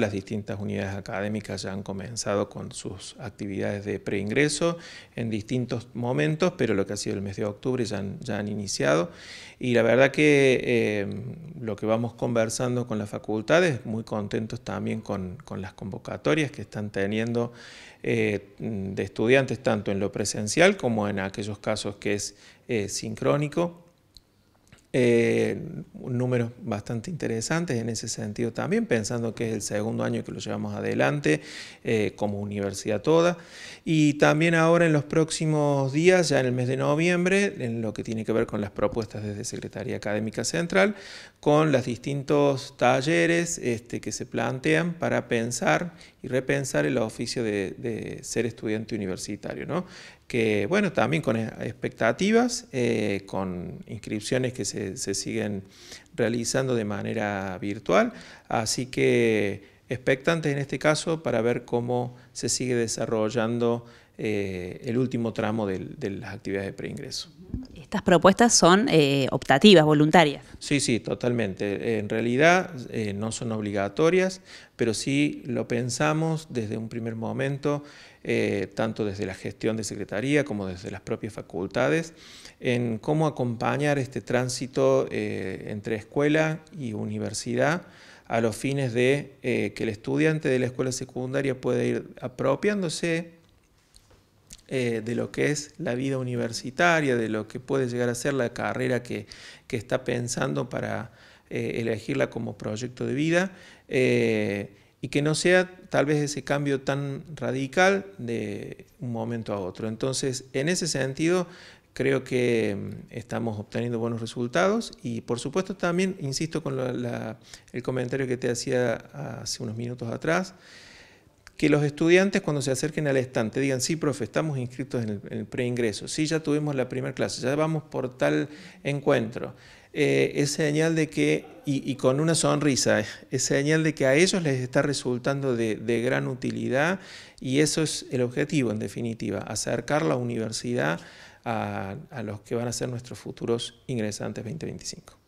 Las distintas unidades académicas ya han comenzado con sus actividades de preingreso en distintos momentos, pero lo que ha sido el mes de octubre ya han, iniciado. Y la verdad que eh, lo que vamos conversando con las facultades, muy contentos también con, las convocatorias que están teniendo eh, de estudiantes, tanto en lo presencial como en aquellos casos que es eh, sincrónico. Eh, números bastante interesantes en ese sentido también, pensando que es el segundo año que lo llevamos adelante eh, como universidad toda. Y también ahora en los próximos días, ya en el mes de noviembre, en lo que tiene que ver con las propuestas desde Secretaría Académica Central, con los distintos talleres este, que se plantean para pensar y repensar el oficio de, de ser estudiante universitario. ¿no? que bueno, también con expectativas, eh, con inscripciones que se, siguen realizando de manera virtual, así que expectantes en este caso para ver cómo se sigue desarrollando eh, el último tramo de, de las actividades de preingreso estas propuestas son eh, optativas, voluntarias. Sí, sí, totalmente. Eh, en realidad eh, no son obligatorias, pero sí lo pensamos desde un primer momento, tanto desde la gestión de secretaría como desde las propias facultades, en cómo acompañar este tránsito entre escuela y universidad a los fines de que el estudiante de la escuela secundaria pueda ir apropiándose eh, de lo que es la vida universitaria, de lo que puede llegar a ser la carrera que, está pensando para eh, elegirla como proyecto de vida. Eh, y que no sea tal vez ese cambio tan radical de un momento a otro. Entonces, en ese sentido, creo que mm, estamos obteniendo buenos resultados y por supuesto también, insisto con el comentario que te hacía hace unos minutos atrás, que los estudiantes cuando se acerquen al estante digan, sí, profe, estamos inscritos en el, preingreso, sí, ya tuvimos la primera clase, ya vamos por tal encuentro. Eh, es señal de que, y, con una sonrisa, eh, es señal de que a ellos les está resultando de, gran utilidad y eso es el objetivo, en definitiva, acercar la universidad a, a los que van a ser nuestros futuros ingresantes 2025.